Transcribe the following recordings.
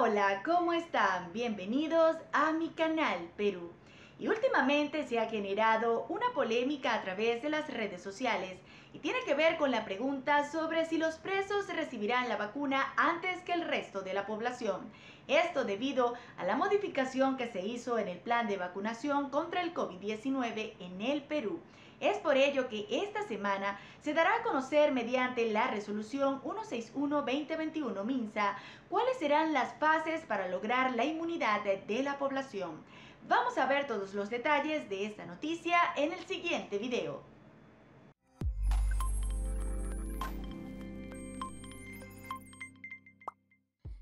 hola, ¿cómo están? Bienvenidos a mi canal Perú. Y últimamente se ha generado una polémica a través de las redes sociales y tiene que ver con la pregunta sobre si los presos recibirán la vacuna antes que el resto de la población. Esto debido a la modificación que se hizo en el plan de vacunación contra el COVID-19 en el Perú. Es por ello que esta semana se dará a conocer mediante la resolución 161-2021 MINSA cuáles serán las fases para lograr la inmunidad de la población. Vamos a ver todos los detalles de esta noticia en el siguiente video.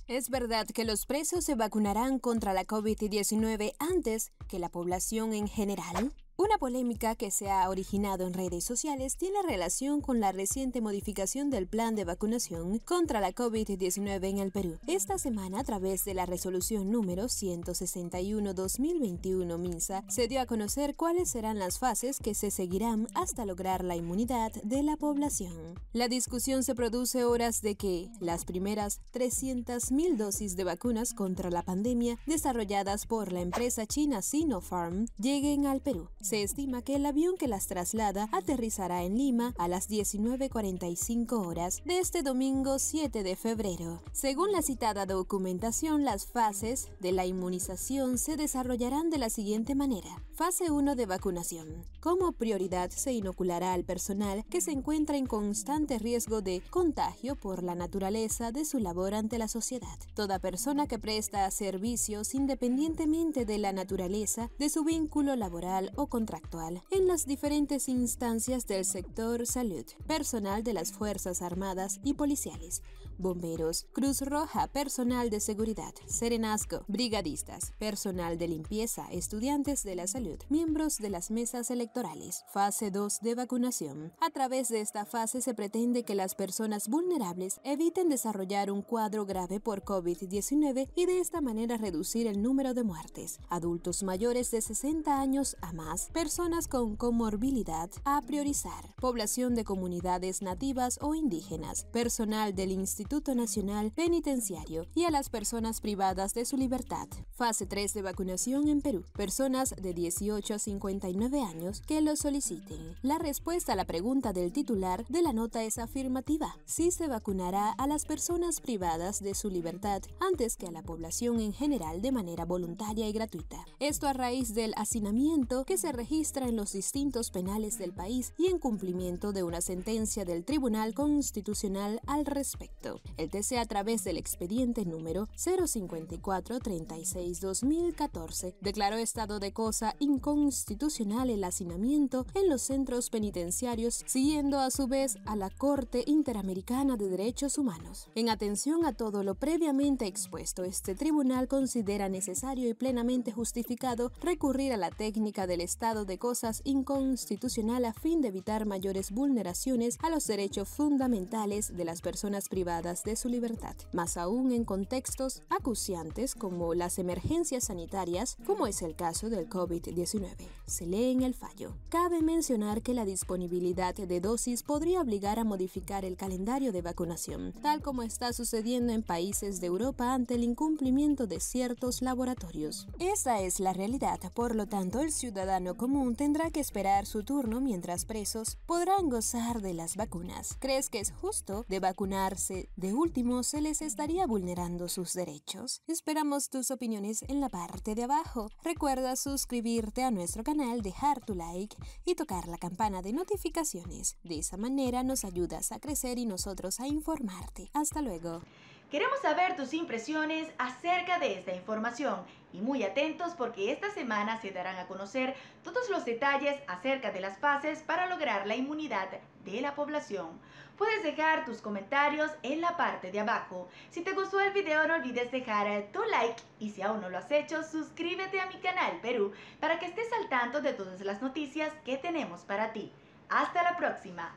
Es verdad que los presos se vacunarán contra la COVID-19 antes que la población en general. Una polémica que se ha originado en redes sociales tiene relación con la reciente modificación del plan de vacunación contra la COVID-19 en el Perú. Esta semana, a través de la resolución número 161-2021 MINSA, se dio a conocer cuáles serán las fases que se seguirán hasta lograr la inmunidad de la población. La discusión se produce horas de que las primeras 300.000 dosis de vacunas contra la pandemia desarrolladas por la empresa china Sinopharm lleguen al Perú. Se estima que el avión que las traslada aterrizará en Lima a las 19.45 horas de este domingo 7 de febrero. Según la citada documentación, las fases de la inmunización se desarrollarán de la siguiente manera. Fase 1 de vacunación. Como prioridad se inoculará al personal que se encuentra en constante riesgo de contagio por la naturaleza de su labor ante la sociedad. Toda persona que presta servicios independientemente de la naturaleza de su vínculo laboral o contractual en las diferentes instancias del sector salud, personal de las Fuerzas Armadas y policiales, bomberos, Cruz Roja, personal de seguridad, serenazgo, brigadistas, personal de limpieza, estudiantes de la salud, miembros de las mesas electorales, fase 2 de vacunación. A través de esta fase se pretende que las personas vulnerables eviten desarrollar un cuadro grave por COVID-19 y de esta manera reducir el número de muertes. Adultos mayores de 60 años a más, personas con comorbilidad a priorizar, población de comunidades nativas o indígenas, personal del Instituto Nacional Penitenciario y a las personas privadas de su libertad. Fase 3 de vacunación en Perú. Personas de 18 a 59 años que lo soliciten. La respuesta a la pregunta del titular de la nota es afirmativa. Sí se vacunará a las personas privadas de su libertad antes que a la población en general de manera voluntaria y gratuita. Esto a raíz del hacinamiento que se registra en los distintos penales del país y en cumplimiento de una sentencia del Tribunal Constitucional al respecto el TC a través del expediente número 054-36-2014, declaró estado de cosa inconstitucional el hacinamiento en los centros penitenciarios, siguiendo a su vez a la Corte Interamericana de Derechos Humanos. En atención a todo lo previamente expuesto, este tribunal considera necesario y plenamente justificado recurrir a la técnica del estado de cosas inconstitucional a fin de evitar mayores vulneraciones a los derechos fundamentales de las personas privadas de su libertad, más aún en contextos acuciantes como las emergencias sanitarias, como es el caso del COVID-19. Se lee en el fallo. Cabe mencionar que la disponibilidad de dosis podría obligar a modificar el calendario de vacunación, tal como está sucediendo en países de Europa ante el incumplimiento de ciertos laboratorios. Esa es la realidad, por lo tanto el ciudadano común tendrá que esperar su turno mientras presos podrán gozar de las vacunas. ¿Crees que es justo de vacunarse de último, se les estaría vulnerando sus derechos. Esperamos tus opiniones en la parte de abajo. Recuerda suscribirte a nuestro canal, dejar tu like y tocar la campana de notificaciones. De esa manera nos ayudas a crecer y nosotros a informarte. Hasta luego. Queremos saber tus impresiones acerca de esta información y muy atentos porque esta semana se darán a conocer todos los detalles acerca de las fases para lograr la inmunidad de la población. Puedes dejar tus comentarios en la parte de abajo. Si te gustó el video no olvides dejar tu like y si aún no lo has hecho suscríbete a mi canal Perú para que estés al tanto de todas las noticias que tenemos para ti. Hasta la próxima.